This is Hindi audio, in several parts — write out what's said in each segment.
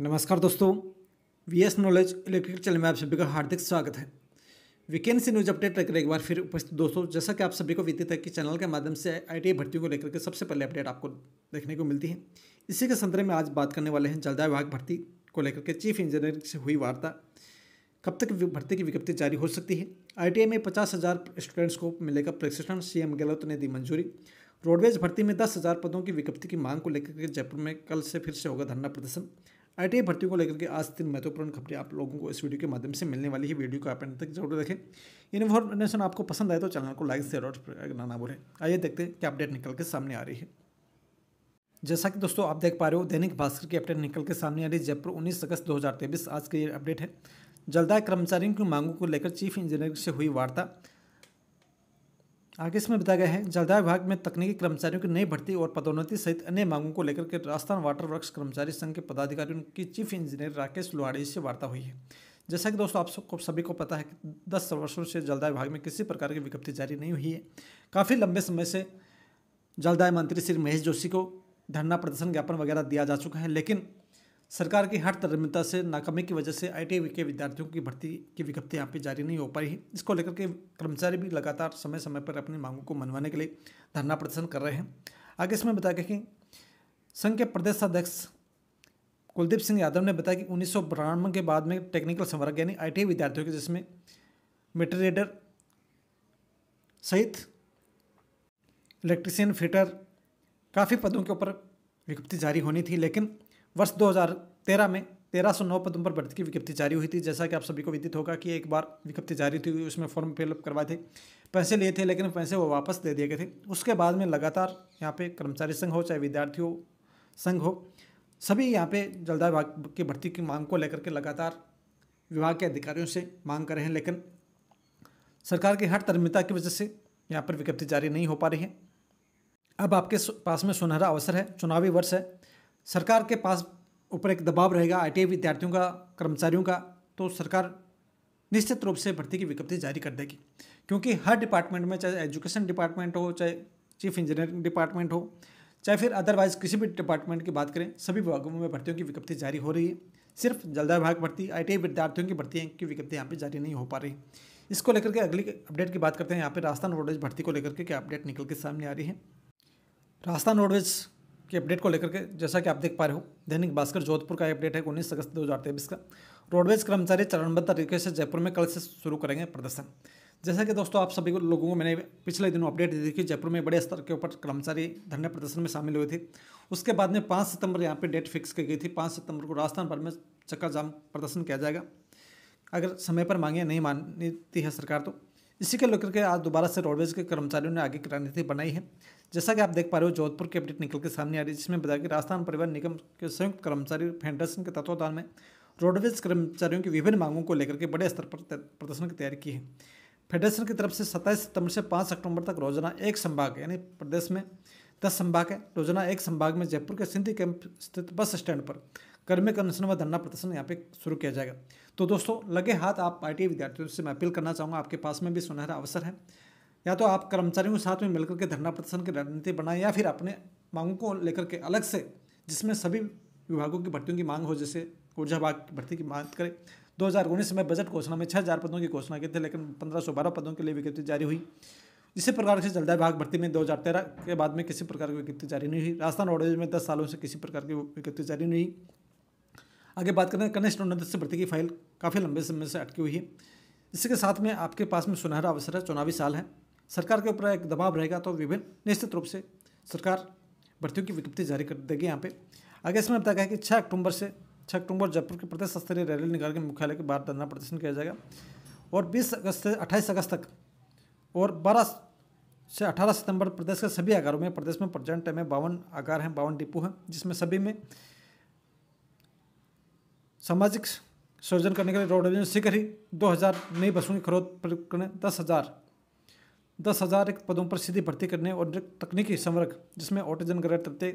नमस्कार दोस्तों V S knowledge electrical channel में आप सभी का हार्दिक स्वागत है वीकेंसी न्यूज अपडेट लेकर एक बार फिर उपस्थित दोस्तों जैसा कि आप सभी को वित्तीय तक के चैनल के माध्यम से आई भर्ती को लेकर के सबसे पहले अपडेट आपको देखने को मिलती है इसी के संदर्भ में आज बात करने वाले हैं जलदाय विभाग भर्ती को लेकर के चीफ इंजीनियर से हुई वार्ता कब तक भर्ती की विज्ञप्ति जारी हो सकती है आई में पचास स्टूडेंट्स को मिलेगा प्रशिक्षण सी गहलोत ने दी मंजूरी रोडवेज भर्ती में दस हज़ार पदों की विज्ञप्ति की मांग को लेकर के जयपुर में कल से फिर से होगा धरना प्रदर्शन आई भर्ती को लेकर के आज तीन महत्वपूर्ण खबरें आप लोगों को इस वीडियो के माध्यम से मिलने वाली है वीडियो को आप तक जरूर देखें इन्फॉर्मेशन आपको पसंद आए तो चैनल को लाइक शेयर और ना ना भूलें आइए देखते हैं कि अपडेट निकल के सामने आ रही है जैसा कि दोस्तों आप देख पा रहे हो दैनिक भास्कर की अपडेट निकल के सामने आ रही है जयपुर उन्नीस अगस्त दो आज की ये अपडेट है जलदाय कर्मचारियों की मांगों को लेकर चीफ इंजीनियर से हुई वार्ता आगे इसमें बताया गया है जलदाय विभाग में तकनीकी कर्मचारियों की नई भर्ती और पदोन्नति सहित अन्य मांगों को लेकर के राजस्थान वाटर वर्क्स कर्मचारी संघ के पदाधिकारियों की चीफ इंजीनियर राकेश लोहाड़ी से वार्ता हुई है जैसा कि दोस्तों आप सबको सभी को पता है कि दस वर्षों से जलदाय विभाग में किसी प्रकार की विज्ञप्ति जारी नहीं हुई है काफ़ी लंबे समय से जलदाय मंत्री श्री महेश जोशी को धरना प्रदर्शन ज्ञापन वगैरह दिया जा चुका है लेकिन सरकार की हर तरमता से नाकामी की वजह से आई के विद्यार्थियों की भर्ती की विज्ञप्ति यहाँ पे जारी नहीं हो पाई है इसको लेकर के कर्मचारी भी लगातार समय समय पर अपनी मांगों को मनवाने के लिए धरना प्रदर्शन कर रहे हैं आगे इसमें बता कि संघ के प्रदेश अध्यक्ष कुलदीप सिंह यादव ने बताया कि उन्नीस के बाद में टेक्निकल संवर्ग यानी आई विद्यार्थियों के जिसमें मेटरेडर सहित इलेक्ट्रिशियन फिटर काफ़ी पदों के ऊपर विज्ञप्ति जारी होनी थी लेकिन वर्ष 2013 में तेरह सौ नौ पदों पर भर्ती की विज्ञप्ति जारी हुई थी जैसा कि आप सभी को विदित होगा कि एक बार विज्ञप्ति जारी थी उसमें फॉर्म फिलअप करवाए थे पैसे लिए थे लेकिन पैसे वो वापस दे दिए गए थे उसके बाद में लगातार यहाँ पे कर्मचारी संघ हो चाहे विद्यार्थी हो संघ हो सभी यहाँ पे जलदाय विभाग की भर्ती की मांग को लेकर के लगातार विभाग के अधिकारियों से मांग कर रहे हैं लेकिन सरकार की हर तर्मिता की वजह से यहाँ पर विज्ञप्ति जारी नहीं हो पा रही है अब आपके पास में सुनहरा अवसर है चुनावी वर्ष है सरकार के पास ऊपर एक दबाव रहेगा आई विद्यार्थियों का कर्मचारियों का तो सरकार निश्चित रूप से भर्ती की विज्ञप्ति जारी कर देगी क्योंकि हर डिपार्टमेंट में चाहे एजुकेशन डिपार्टमेंट हो चाहे चीफ इंजीनियरिंग डिपार्टमेंट हो चाहे फिर अदरवाइज किसी भी डिपार्टमेंट की बात करें सभी विभागों में भर्तियों की विज्ञप्ति जारी हो रही है सिर्फ जलदा विभाग भर्ती आई विद्यार्थियों की भर्ती की विज्ञप्ति यहाँ पर जारी नहीं हो पा रही इसको लेकर के अगली अपडेट की बात करते हैं यहाँ पर राजस्थान रोडवेज भर्ती को लेकर के क्या अपडेट निकल के सामने आ रही है राजस्थान रोडवेज की अपडेट को लेकर के जैसा कि आप देख पा रहे हो दैनिक भास्कर जोधपुर का अपडेट है उन्नीस अगस्त दो हज़ार तेईस का रोडवेज कर्मचारी चरणबद्ध तरीके से जयपुर में कल से शुरू करेंगे प्रदर्शन जैसा कि दोस्तों आप सभी लोगों को मैंने पिछले दिनों अपडेट दी थी कि जयपुर में बड़े स्तर के ऊपर कर्मचारी धरने प्रदर्शन में शामिल हुए थे उसके बाद में पाँच सितंबर यहाँ पे डेट फिक्स की गई थी पाँच सितंबर को राजस्थान भर में चक्का जाम प्रदर्शन किया जाएगा अगर समय पर मांगे नहीं मानती है सरकार तो इसी को लेकर के आज दोबारा से रोडवेज के कर्मचारियों ने आगे की रणनीति बनाई है जैसा कि आप देख पा रहे हो जोधपुर की अपडेट निकल के सामने आ रही है जिसमें बताया कि राजस्थान परिवहन निगम के संयुक्त कर्मचारी फेडरेशन के तत्वाधान में रोडवेज कर्मचारियों की विभिन्न मांगों को लेकर के बड़े स्तर पर प्रदर्शन की तैयारी की है फेडरेशन की तरफ से सत्ताईस सितंबर से पाँच अक्टूबर तक रोजाना एक संभाग यानी प्रदेश में दस संभाग है रोजाना एक संभाग में जयपुर के सिंधी कैंप स्थित बस स्टैंड पर कर्मिक अनशन व धरना प्रदर्शन यहाँ पे शुरू किया जाएगा तो दोस्तों लगे हाथ आप आई e विद्यार्थियों से मैं अपील करना चाहूँगा आपके पास में भी सुनहरा अवसर है या तो आप कर्मचारियों के साथ में मिलकर के धरना प्रदर्शन की रणनीति बनाएं या फिर अपने मांगों को लेकर के अलग से जिसमें सभी विभागों की भर्तियों की मांग हो जैसे ऊर्जा विभाग की भर्ती की मांग करें दो हज़ार उन्नीस में बजट घोषणा में छः हज़ार पदों की घोषणा की थी लेकिन पंद्रह सौ बारह पदों के लिए विज्ञप्ति जारी हुई इसी प्रकार से जलदाय भाग भर्ती में दो हज़ार तेरह के बाद में किसी प्रकार की विज्ञप्ति जारी नहीं हुई राजस्थान रोडवेज में दस सालों से किसी प्रकार की विज्ञप्ति जारी नहीं हुई आगे बात करें कनिष्ठ उन्नतिस्थ भर्ती की फाइल काफ़ी लंबे समय से अटकी हुई है इसके साथ में आपके पास में सुनहरा अवसर है चुनावी साल है सरकार के ऊपर एक दबाव रहेगा तो विभिन्न निश्चित रूप से सरकार भर्तियों की विज्ञप्ति जारी कर देगी यहाँ पे आगे इसमें बताया गया कि छः अक्टूबर से छः अक्टूबर जयपुर के प्रदेश स्तरीय रैली निकाल के मुख्यालय के बाहर धरना प्रदर्शन किया जाएगा और बीस अगस्त से अट्ठाईस अगस्त तक और बारह से अठारह सितंबर प्रदेश के सभी आगारों में प्रदेश में प्रजेंट टाइम में बावन आकार हैं बावन डिपो हैं जिसमें सभी में सामाजिक सृजन करने के लिए रोड योजना शीघ्र ही दो हज़ार नई बसों की खरोद करने दस हज़ार दस हज़ार एक पदों पर सीधी भर्ती करने और तकनीकी संवर्ग जिसमें ऑटोजन ग्रह तथ्य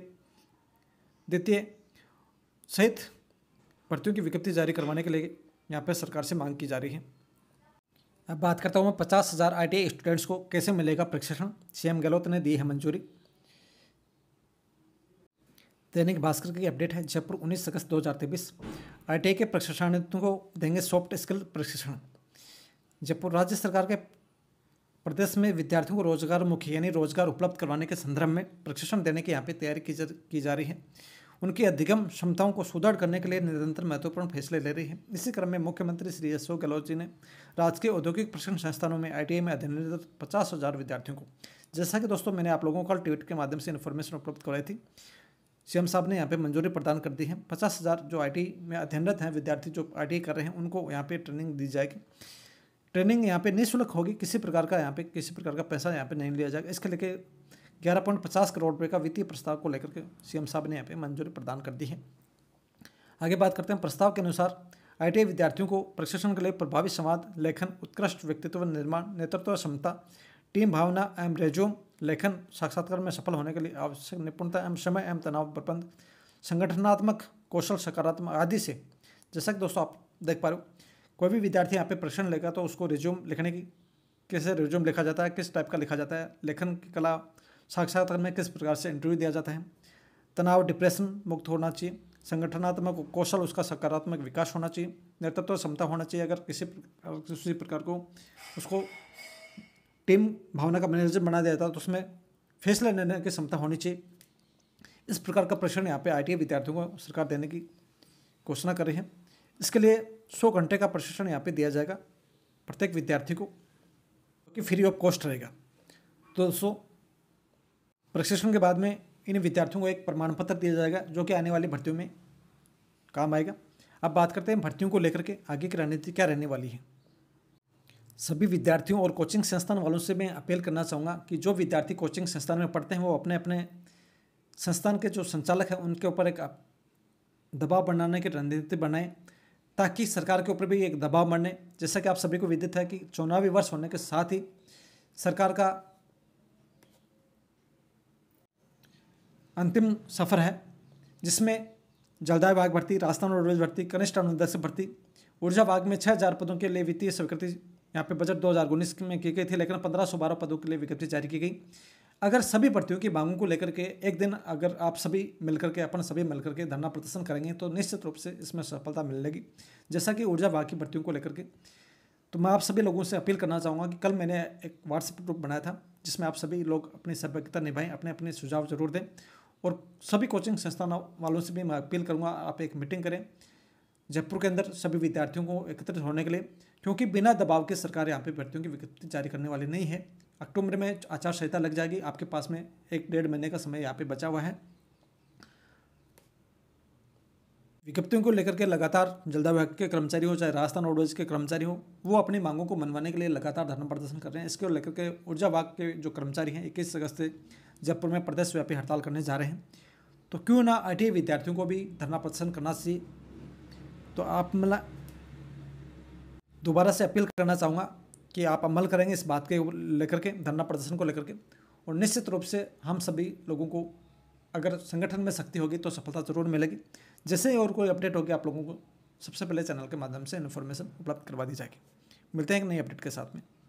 देती है सहित भर्तियों की विज्ञप्ति जारी करवाने के लिए यहाँ पर सरकार से मांग की जा रही है अब बात करता हूँ मैं पचास हज़ार आई स्टूडेंट्स को कैसे मिलेगा प्रशिक्षण सीएम गहलोत ने दी है मंजूरी दैनिक भास्कर की अपडेट है जयपुर उन्नीस अगस्त दो हज़ार तेईस आई के प्रशिक्षणार्थियों को देंगे सॉफ्ट स्किल प्रशिक्षण जयपुर राज्य सरकार के प्रदेश में विद्यार्थियों को रोजगार मुखी यानी रोजगार उपलब्ध करवाने के संदर्भ में प्रशिक्षण देने की यहाँ पे तैयारी की जा की जा रही है उनकी अधिगम क्षमताओं को सुदृढ़ करने के लिए निरंतर महत्वपूर्ण फैसले ले रही है इसी क्रम में मुख्यमंत्री श्री अशोक गहलोत जी ने राजकीय औद्योगिक प्रशिक्षण संस्थानों में आई में अध्ययनरत पचास हज़ार विद्यार्थियों को जैसा कि दोस्तों मैंने आप लोगों को कल ट्वीट के माध्यम से इन्फॉर्मेशन उपलब्ध कराई थी सीएम साहब ने यहाँ पे मंजूरी प्रदान कर दी है पचास हज़ार जो आईटी में अध्ययनरत हैं विद्यार्थी जो आईटी कर रहे हैं उनको यहाँ पे ट्रेनिंग दी जाएगी ट्रेनिंग यहाँ पे निःशुल्क होगी किसी प्रकार का यहाँ पे किसी प्रकार का पैसा यहाँ पे नहीं लिया जाएगा इसके लेके ग्यारह पॉइंट पचास करोड़ रुपये का वित्तीय प्रस्ताव को लेकर के सी साहब ने यहाँ पर मंजूरी प्रदान कर दी है आगे बात करते हैं प्रस्ताव के अनुसार आई विद्यार्थियों को प्रशिक्षण के लिए प्रभावी संवाद लेखन उत्कृष्ट व्यक्तित्व निर्माण नेतृत्व क्षमता टीम भावना एम रेज्यूम लेखन साक्षात्कार में सफल होने के लिए आवश्यक निपुणता एवं समय एवं तनाव प्रबंध संगठनात्मक कौशल सकारात्मक आदि से जैसा कि दोस्तों आप देख पा रहे हो कोई भी विद्यार्थी यहाँ पे प्रश्न लेगा तो उसको रिज्यूम लिखने की कैसे रिज्यूम लिखा जाता है किस टाइप का लिखा जाता है लेखन की कला साक्षात्कार में किस प्रकार से इंटरव्यू दिया जाता है तनाव डिप्रेशन मुक्त होना चाहिए संगठनात्मक कौशल उसका सकारात्मक विकास होना चाहिए नेतृत्व क्षमता होना चाहिए अगर किसी किसी प्रकार को उसको टीम भावना का मैनेजर बना दिया है तो उसमें फैसला लेने की क्षमता होनी चाहिए इस प्रकार का प्रशिक्षण यहाँ पे आई विद्यार्थियों को सरकार देने की घोषणा कर रही है इसके लिए सौ घंटे का प्रशिक्षण यहाँ पे दिया जाएगा प्रत्येक विद्यार्थी को कि फ्री ऑफ कॉस्ट रहेगा तो दोस्तों प्रशिक्षण के बाद में इन विद्यार्थियों को एक प्रमाण पत्र दिया जाएगा जो कि आने वाली भर्तियों में काम आएगा अब बात करते हैं भर्तियों को लेकर के आगे की रणनीति क्या रहने वाली है सभी विद्यार्थियों और कोचिंग संस्थान वालों से मैं अपील करना चाहूँगा कि जो विद्यार्थी कोचिंग संस्थान में पढ़ते हैं वो अपने अपने संस्थान के जो संचालक हैं उनके ऊपर एक दबाव बनाने की रणनीति बनाएं ताकि सरकार के ऊपर भी एक दबाव बने जैसा कि आप सभी को विदित है कि चुनावी वर्ष होने के साथ ही सरकार का अंतिम सफ़र है जिसमें जलदाय भाग भर्ती राजस्थान रोडवेज भर्ती कनिष्ठ अनुदेश भर्ती ऊर्जा भाग में छः हज़ार पदों के लिए वित्तीय स्वीकृति यहाँ पे बजट 2019 में की गई थी लेकिन 1512 पदों के लिए विज्ञप्ति जारी की गई अगर सभी भर्तियों की मांगों को लेकर के एक दिन अगर आप सभी मिलकर के अपन सभी मिलकर के धरना प्रदर्शन करेंगे तो निश्चित रूप से इसमें सफलता मिलेगी जैसा कि ऊर्जा विभाग की भर्तियों को लेकर के तो मैं आप सभी लोगों से अपील करना चाहूँगा कि कल मैंने एक व्हाट्सएप ग्रुप बनाया था जिसमें आप सभी लोग अपनी सभ्यता निभाएं अपने अपने सुझाव जरूर दें और सभी कोचिंग संस्थान वालों से भी मैं अपील करूँगा आप एक मीटिंग करें जयपुर के अंदर सभी विद्यार्थियों को एकत्रित होने के लिए क्योंकि बिना दबाव के सरकार यहाँ पे भर्तियों की विज्ञप्ति जारी करने वाली नहीं है अक्टूबर में आचार संहिता लग जाएगी आपके पास में एक डेढ़ महीने का समय यहाँ पे बचा हुआ है विज्ञप्तियों को लेकर के लगातार जलदा विभाग के कर्मचारी हो चाहे राजस्थान रोडवेज के कर्मचारी हो वो अपनी मांगों को मनवाने के लिए लगातार धरना प्रदर्शन कर रहे हैं इसको लेकर के ऊर्जा विभाग के जो कर्मचारी हैं इक्कीस अगस्त से जयपुर में प्रदेशव्यापी हड़ताल करने जा रहे हैं तो क्यों ना आई विद्यार्थियों को भी धरना प्रदर्शन करना चाहिए तो आप मतलब दोबारा से अपील करना चाहूँगा कि आप अमल करेंगे इस बात के लेकर के धरना प्रदर्शन को लेकर के और निश्चित रूप से हम सभी लोगों को अगर संगठन में शक्ति होगी तो सफलता ज़रूर मिलेगी जैसे ही और कोई अपडेट होगी आप लोगों को सबसे पहले चैनल के माध्यम से इन्फॉर्मेशन उपलब्ध करवा दी जाएगी मिलते हैं एक नई अपडेट के साथ में